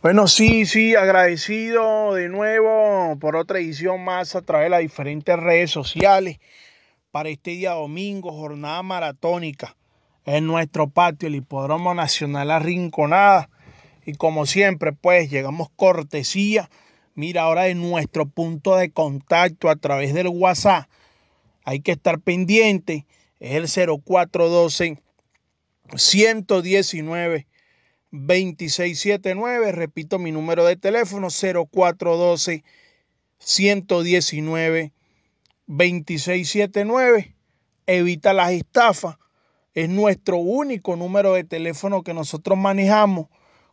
Bueno, sí, sí, agradecido de nuevo por otra edición más a través de las diferentes redes sociales para este día domingo, jornada maratónica en nuestro patio, el Hipódromo Nacional Arrinconada. Y como siempre, pues llegamos cortesía. Mira, ahora en nuestro punto de contacto a través del WhatsApp. Hay que estar pendiente. Es el 0412 119 2679. Repito mi número de teléfono 0412 119 2679. Evita las estafas. Es nuestro único número de teléfono que nosotros manejamos.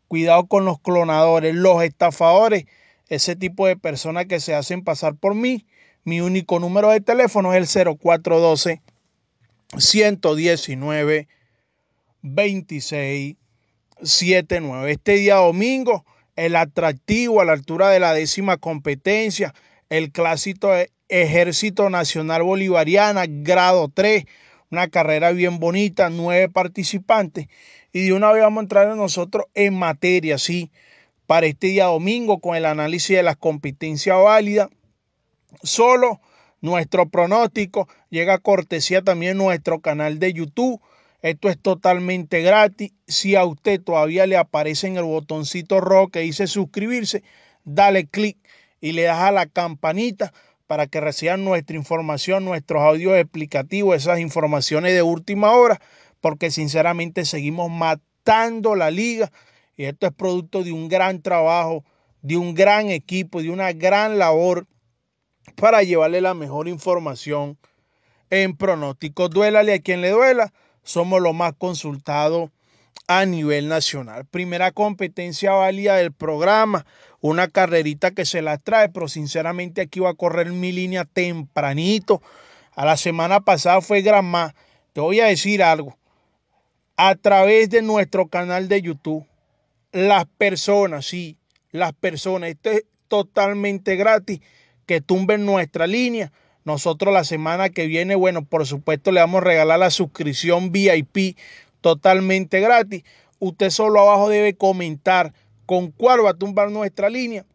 Cuidado con los clonadores, los estafadores, ese tipo de personas que se hacen pasar por mí. Mi único número de teléfono es el 0412 119 26 7-9. Este día domingo, el atractivo a la altura de la décima competencia, el clásico e-, Ejército Nacional Bolivariana, grado 3, una carrera bien bonita, nueve participantes. Y de una vez vamos a entrar nosotros en materia, sí, para este día domingo con el análisis de las competencias válidas. Solo nuestro pronóstico llega a cortesía también nuestro canal de YouTube esto es totalmente gratis. Si a usted todavía le aparece en el botoncito rojo que dice suscribirse, dale clic y le das a la campanita para que reciban nuestra información, nuestros audios explicativos, esas informaciones de última hora, porque sinceramente seguimos matando la liga y esto es producto de un gran trabajo, de un gran equipo, de una gran labor para llevarle la mejor información en pronóstico. Duélale a quien le duela somos lo más consultado a nivel nacional. Primera competencia válida del programa, una carrerita que se las trae, pero sinceramente aquí va a correr mi línea tempranito. A la semana pasada fue gran más. Te voy a decir algo. A través de nuestro canal de YouTube, las personas, sí, las personas, esto es totalmente gratis, que tumben nuestra línea nosotros la semana que viene, bueno, por supuesto le vamos a regalar la suscripción VIP totalmente gratis. Usted solo abajo debe comentar con cuál va a tumbar nuestra línea.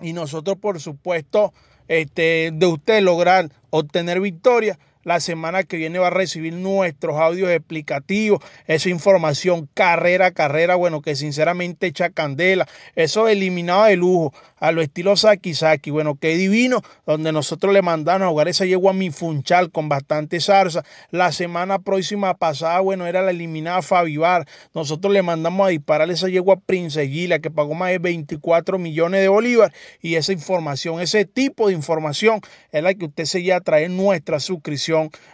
Y nosotros, por supuesto, este, de usted lograr obtener victoria la semana que viene va a recibir nuestros audios explicativos, esa información carrera carrera, bueno, que sinceramente echa candela, eso eliminado de lujo, a lo estilo Saki Saki, bueno, qué divino, donde nosotros le mandamos a jugar esa yegua a mi funchal con bastante zarza. La semana próxima pasada, bueno, era la eliminada favivar nosotros le mandamos a dispararle esa yegua Gila, que pagó más de 24 millones de bolívares, y esa información, ese tipo de información es la que usted se ya trae nuestra suscripción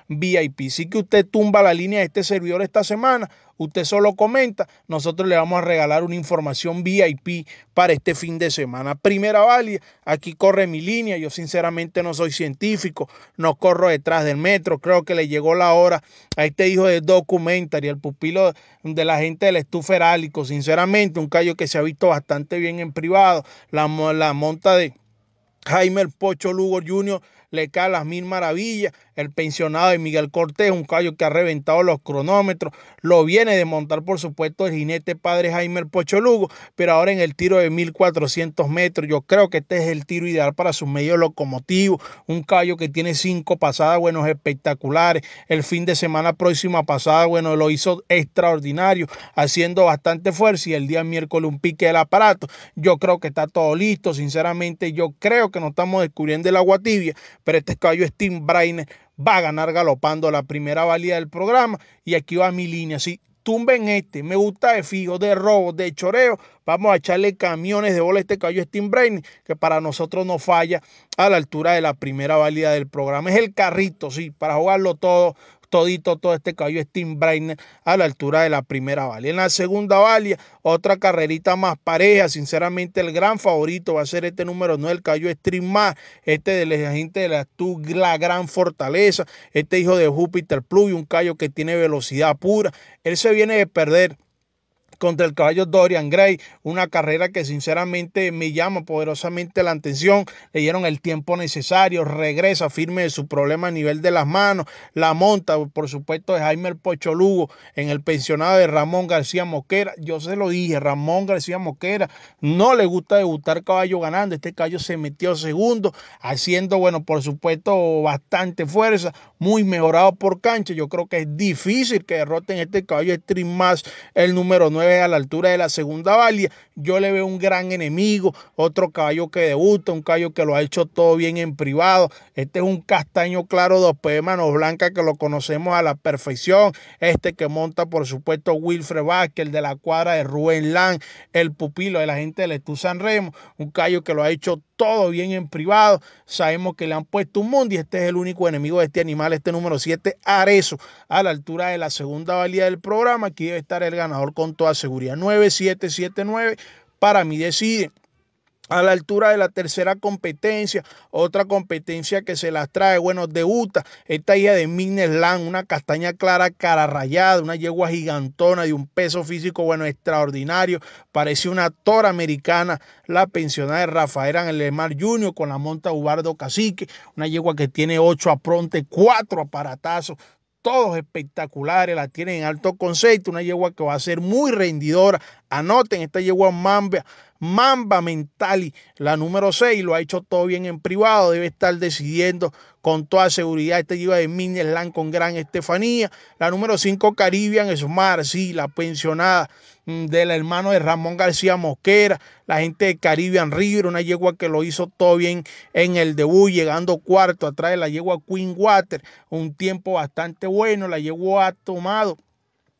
VIP. si que usted tumba la línea de este servidor esta semana, usted solo comenta, nosotros le vamos a regalar una información VIP para este fin de semana. Primera válida, aquí corre mi línea, yo sinceramente no soy científico, no corro detrás del metro, creo que le llegó la hora a este hijo de Documentary, el pupilo de la gente del estufa herálico, sinceramente un callo que se ha visto bastante bien en privado, la, monta de... Jaime Pocho Lugo Jr le cae las mil maravillas. El pensionado de Miguel Cortés, un caballo que ha reventado los cronómetros, lo viene de montar, por supuesto, el jinete padre Jaime el pero ahora en el tiro de 1400 metros, yo creo que este es el tiro ideal para su medio locomotivos. Un caballo que tiene cinco pasadas, buenos espectaculares. El fin de semana próxima pasada, bueno, lo hizo extraordinario, haciendo bastante fuerza y el día miércoles un pique del aparato. Yo creo que está todo listo, sinceramente, yo creo que no estamos descubriendo el agua tibia, pero este caballo Steam Brainer va a ganar galopando la primera valía del programa y aquí va mi línea. Si tumben este, me gusta de fijo, de robo, de choreo, vamos a echarle camiones de bola a este caballo Steam Brain, que para nosotros no falla a la altura de la primera válida del programa. Es el carrito, sí, para jugarlo todo, todito, todo este caballo Steam Brainer a la altura de la primera valía. En la segunda valía, otra carrerita más pareja. Sinceramente, el gran favorito va a ser este número 9, el caballo Stream más, este de la gente de la, la gran fortaleza, este hijo de Júpiter Plus, un callo que tiene velocidad pura. Él se viene de perder contra el caballo Dorian Gray, una carrera que sinceramente me llama poderosamente la atención, le dieron el tiempo necesario, regresa firme de su problema a nivel de las manos, la monta por supuesto de Jaime Pocholugo en el pensionado de Ramón García Moquera, yo se lo dije, Ramón García Moquera no le gusta debutar caballo ganando, este caballo se metió segundo, haciendo bueno, por supuesto bastante fuerza, muy mejorado por cancha, yo creo que es difícil que derroten este caballo de más el número 9 a la altura de la segunda valia, yo le veo un gran enemigo, otro caballo que debuta, un caballo que lo ha hecho todo bien en privado. Este es un castaño claro dos p de manos blancas que lo conocemos a la perfección. Este que monta, por supuesto, Wilfred Vázquez, el de la cuadra de Rubén el pupilo de la gente de Letú San Remo, un caballo que lo ha hecho todo bien en privado. Sabemos que le han puesto un mundo y este es el único enemigo de este animal, este número 7, Arezo, a la altura de la segunda valía del programa. Aquí debe estar el ganador con toda seguridad. 9779 para mí decide a la altura de la tercera competencia, otra competencia que se las trae, bueno, de esta hija de Mineslan, una castaña clara, cara rayada, una yegua gigantona de un peso físico, bueno, extraordinario, parece una tora americana, la pensionada de Rafael Mar Junior con la monta Ubardo Cacique, una yegua que tiene ocho aprontes, cuatro aparatazos, todos espectaculares, la tienen en alto concepto, una yegua que va a ser muy rendidora. Anoten esta yegua Mambia, Mamba Mentali, la número 6, lo ha hecho todo bien en privado, debe estar decidiendo con toda seguridad este lleva de Minerland con gran Estefanía, la número 5 Caribbean Smart, sí, la pensionada mm, del hermano de Ramón García Mosquera, la gente de Caribbean River, una yegua que lo hizo todo bien en el debut, llegando cuarto atrás de la yegua Queen Water, un tiempo bastante bueno, la yegua ha tomado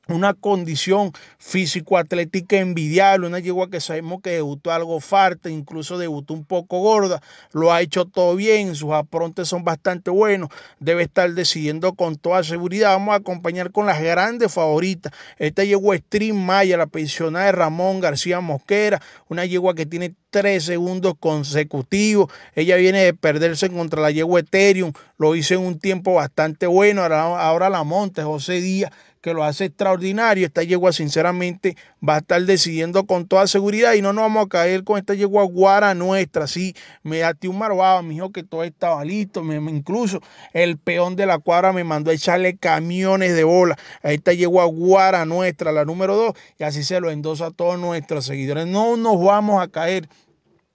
una condición físico-atlética envidiable, una yegua que sabemos que debutó algo farta, incluso debutó un poco gorda, lo ha hecho todo bien, sus aprontes son bastante buenos, debe estar decidiendo con toda seguridad. Vamos a acompañar con las grandes favoritas. Esta yegua Stream Maya, la pensionada de Ramón García Mosquera, una yegua que tiene tres segundos consecutivos. Ella viene de perderse contra la yegua Ethereum, lo hizo en un tiempo bastante bueno, ahora, ahora la monta José Díaz que lo hace extraordinario. Esta yegua, sinceramente, va a estar decidiendo con toda seguridad y no nos vamos a caer con esta yegua guara nuestra. Sí, me daste un marvado, me dijo que todo estaba listo. Me, incluso el peón de la cuadra me mandó a echarle camiones de bola a esta yegua guara nuestra, la número dos, y así se lo endosa a todos nuestros seguidores. No nos vamos a caer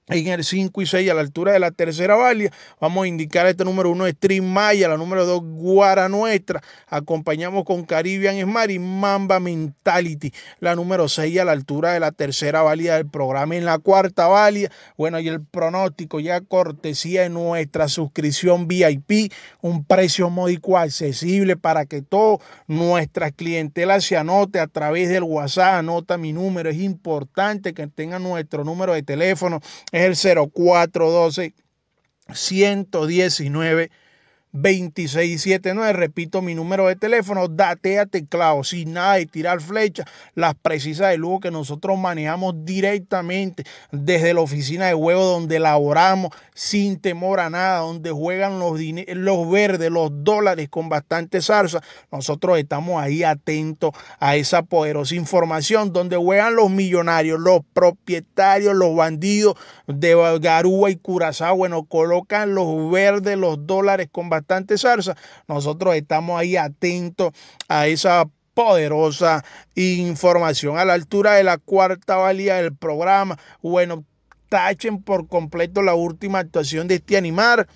en el 5 y 6 a la altura de la tercera valia. Vamos a indicar este número 1 Stream Maya, la número 2 Guara Nuestra. Acompañamos con Caribbean Smart y Mamba Mentality, la número 6 a la altura de la tercera valia del programa. En la cuarta valia, bueno, y el pronóstico ya cortesía de nuestra suscripción VIP, un precio módico accesible para que toda nuestra clientela se anote a través del WhatsApp, anota mi número. Es importante que tengan nuestro número de teléfono es el 0412 119 2679. Repito mi número de teléfono, date a teclado, sin nada de tirar flecha las precisas de lujo que nosotros manejamos directamente desde la oficina de juego donde laboramos sin temor a nada, donde juegan los, los verdes, los dólares con bastante salsa. Nosotros estamos ahí atentos a esa poderosa información donde juegan los millonarios, los propietarios, los bandidos de Garúa y Curazao. Bueno, colocan los verdes, los dólares con bastante bastante salsa, nosotros estamos ahí atentos a esa poderosa información a la altura de la cuarta valía del programa. Bueno, tachen por completo la última actuación de este animal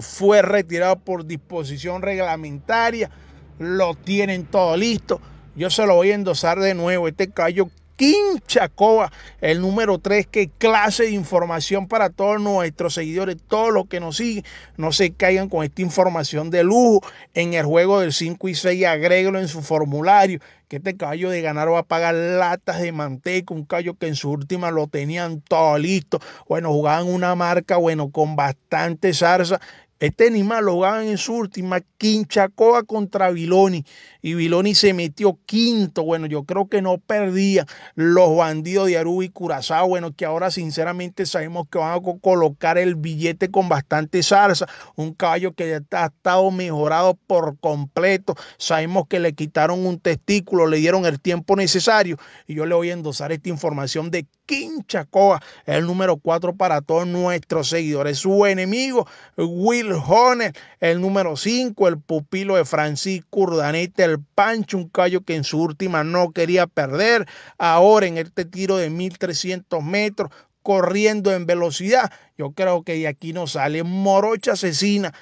Fue retirado por disposición reglamentaria. Lo tienen todo listo. Yo se lo voy a endosar de nuevo. Este callo Quinchacoa, el número 3. Qué clase de información para todos nuestros seguidores, todos los que nos siguen. No se caigan con esta información de lujo en el juego del 5 y 6. Agréguelo en su formulario que este caballo de ganar va a pagar latas de manteca, un caballo que en su última lo tenían todo listo. Bueno, jugaban una marca, bueno, con bastante zarza. Este animal lo jugaban en su última, Quinchacoa contra Viloni y Viloni se metió quinto. Bueno, yo creo que no perdía los bandidos de Arubi y Curazao. Bueno, que ahora sinceramente sabemos que van a colocar el billete con bastante salsa. Un caballo que ya ha estado mejorado por completo. Sabemos que le quitaron un testículo, le dieron el tiempo necesario. Y yo le voy a endosar esta información de Quinchacoa, el número cuatro para todos nuestros seguidores. Su enemigo, Will Horner, el número cinco el pupilo de Francisco Urdanete, el pancho, un callo que en su última no quería perder. Ahora en este tiro de 1300 metros, corriendo en velocidad, yo creo que de aquí nos sale morocha asesina,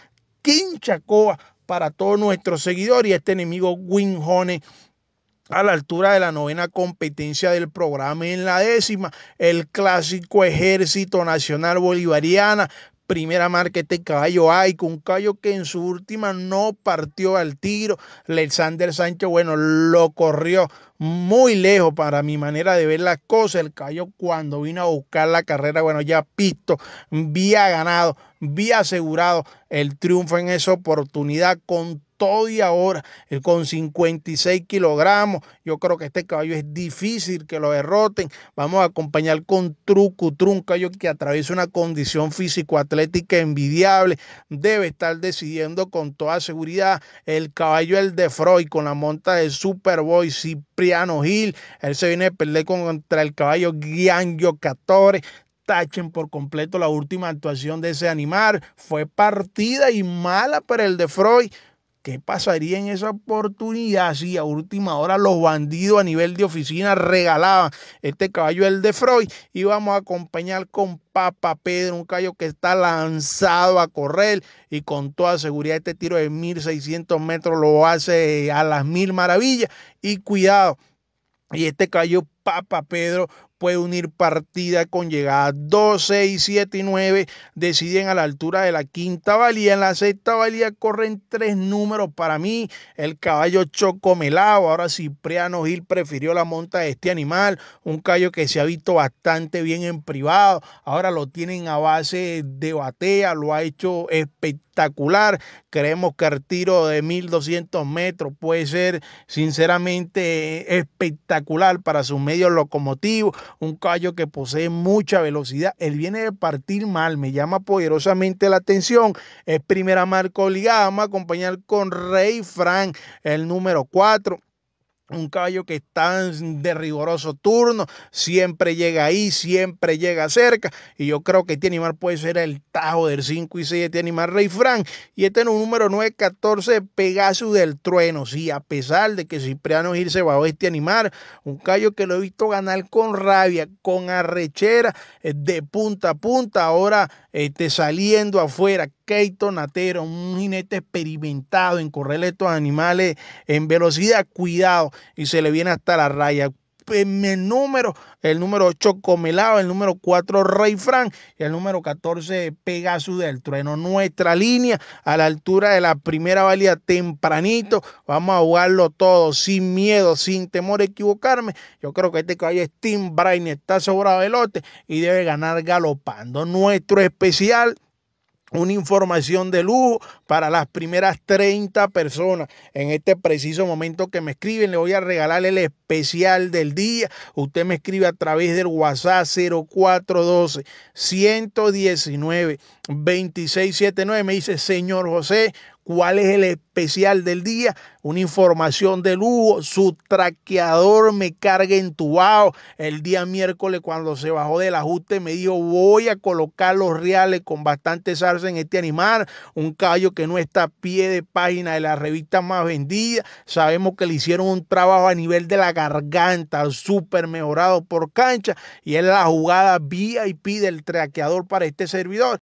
quinchacoa para todos nuestros seguidores y este enemigo Winjone a la altura de la novena competencia del programa en la décima, el clásico Ejército Nacional Bolivariana, primera marca este caballo con un caballo que en su última no partió al tiro. Alexander Sánchez, bueno, lo corrió muy lejos para mi manera de ver las cosas. El caballo cuando vino a buscar la carrera, bueno, ya pisto, vía ganado, vía asegurado el triunfo en esa oportunidad con todo eh, y ahora, con 56 kilogramos. Yo creo que este caballo es difícil que lo derroten. Vamos a acompañar con Truco un caballo que atraviesa una condición físico-atlética envidiable. Debe estar decidiendo con toda seguridad el caballo El de Freud con la monta de Superboy Cipriano Gil. Él se viene a perder contra el caballo Gianjo 14. tachen por completo la última actuación de ese animal. Fue partida y mala para el de Freud, ¿Qué pasaría en esa oportunidad si a última hora los bandidos a nivel de oficina regalaban este caballo, el de Freud? Y vamos a acompañar con Papa Pedro, un caballo que está lanzado a correr y con toda seguridad este tiro de 1600 metros lo hace a las mil maravillas. Y cuidado, y este caballo Papa Pedro puede unir partida con llegada 2, 6, 7 y 9. Deciden a la altura de la quinta valía. En la sexta valía corren tres números para mí. El caballo Chocomelado, Ahora Cipriano Gil prefirió la monta de este animal. Un callo que se ha visto bastante bien en privado. Ahora lo tienen a base de batea. Lo ha hecho espectacular Creemos que el tiro de 1200 metros puede ser sinceramente espectacular para sus medios locomotivos un callo que posee mucha velocidad. Él viene de partir mal, me llama poderosamente la atención. Es primera marca obligada, vamos a acompañar con Rey Frank, el número 4 un caballo que está de rigoroso turno, siempre llega ahí, siempre llega cerca. Y yo creo que este animal puede ser el tajo del 5 y 6 de este animal Rey Frank, Y este es un número 914, Pegasus del Trueno. Sí, a pesar de que Cipriano Gil se a este animal, un caballo que lo he visto ganar con rabia, con arrechera, eh, de punta a punta, ahora este, saliendo afuera, Keito Natero, un jinete experimentado en correr estos animales en velocidad, cuidado, y se le viene hasta la raya. El número, el número 8 Comelado, el número 4 Rey Frank y el número 14 Pegasus del Trueno. Nuestra línea a la altura de la primera valía tempranito. Vamos a jugarlo todo sin miedo, sin temor a equivocarme. Yo creo que este caballo steam Brain, está sobrado de lote y debe ganar galopando. Nuestro especial una información de lujo para las primeras 30 personas. En este preciso momento que me escriben, le voy a regalar el especial del día, usted me escribe a través del WhatsApp 0412 119 2679. Me dice, señor José, ¿cuál es el especial del día? Una información de lujo, su traqueador me carga entubado. El día miércoles cuando se bajó del ajuste me dijo, voy a colocar los reales con bastante salsa en este animal. Un caballo que no está a pie de página de la revista más vendida. Sabemos que le hicieron un trabajo a nivel de la garganta, súper mejorado por cancha. Y es la jugada VIP del traqueador para este servidor.